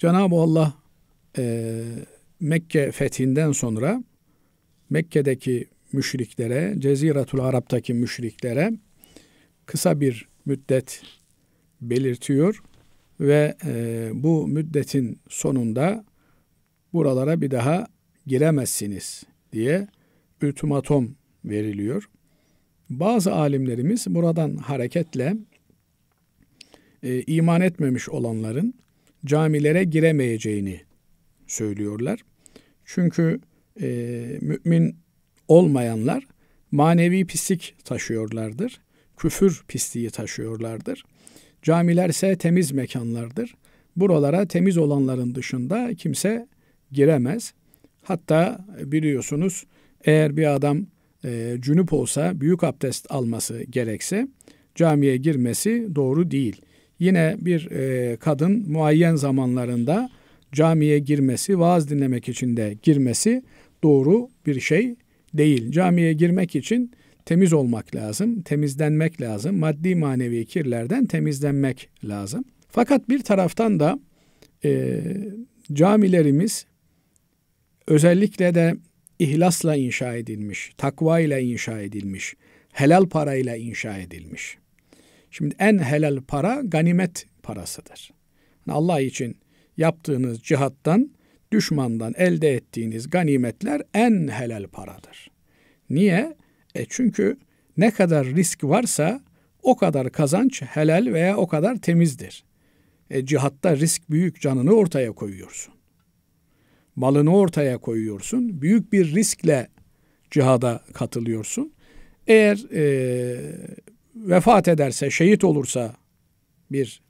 Cenab-ı Allah e, Mekke fethinden sonra Mekke'deki müşriklere, Ceziretul Arap'taki müşriklere kısa bir müddet belirtiyor ve e, bu müddetin sonunda buralara bir daha giremezsiniz diye ultimatom veriliyor. Bazı alimlerimiz buradan hareketle e, iman etmemiş olanların camilere giremeyeceğini söylüyorlar. Çünkü e, mümin olmayanlar manevi pislik taşıyorlardır. Küfür pisliği taşıyorlardır. Camiler ise temiz mekanlardır. Buralara temiz olanların dışında kimse giremez. Hatta biliyorsunuz eğer bir adam e, cünüp olsa büyük abdest alması gerekse camiye girmesi doğru değil. Yine bir e, kadın muayyen zamanlarında camiye girmesi, vaaz dinlemek için de girmesi doğru bir şey değil. Camiye girmek için temiz olmak lazım, temizlenmek lazım. Maddi manevi kirlerden temizlenmek lazım. Fakat bir taraftan da e, camilerimiz özellikle de ihlasla inşa edilmiş, takva ile inşa edilmiş, helal parayla inşa edilmiş. Şimdi en helal para ganimet parasıdır. Allah için yaptığınız cihattan, düşmandan elde ettiğiniz ganimetler en helal paradır. Niye? E çünkü ne kadar risk varsa o kadar kazanç helal veya o kadar temizdir. E, cihatta risk büyük canını ortaya koyuyorsun. Malını ortaya koyuyorsun. Büyük bir riskle cihada katılıyorsun. Eğer e, vefat ederse, şehit olursa bir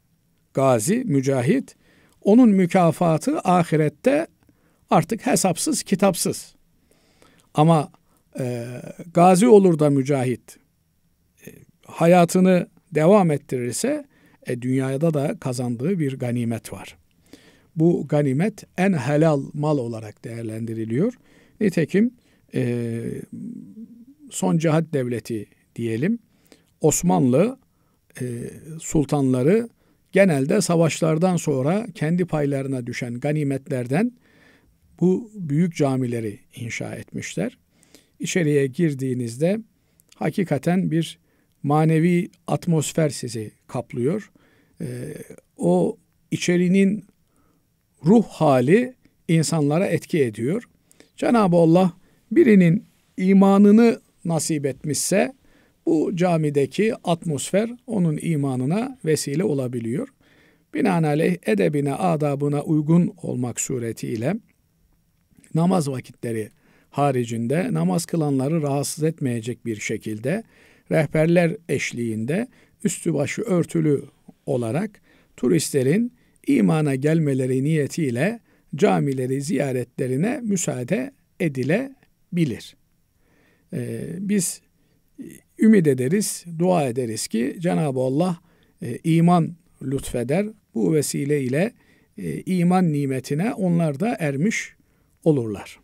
gazi, mücahit, onun mükafatı ahirette artık hesapsız, kitapsız. Ama e, gazi olur da mücahit e, hayatını devam ettirirse e, dünyada da kazandığı bir ganimet var. Bu ganimet en helal mal olarak değerlendiriliyor. Nitekim e, son cihat devleti diyelim Osmanlı e, sultanları genelde savaşlardan sonra kendi paylarına düşen ganimetlerden bu büyük camileri inşa etmişler. İçeriye girdiğinizde hakikaten bir manevi atmosfer sizi kaplıyor. E, o içerinin ruh hali insanlara etki ediyor. Cenab-ı Allah birinin imanını nasip etmişse bu camideki atmosfer onun imanına vesile olabiliyor. Binaenaleyh edebine, adabına uygun olmak suretiyle namaz vakitleri haricinde namaz kılanları rahatsız etmeyecek bir şekilde rehberler eşliğinde üstü başı örtülü olarak turistlerin imana gelmeleri niyetiyle camileri ziyaretlerine müsaade edilebilir. Ee, biz ümid ederiz, dua ederiz ki Cenab-ı Allah e, iman lütfeder. Bu vesileyle e, iman nimetine onlar da ermiş olurlar.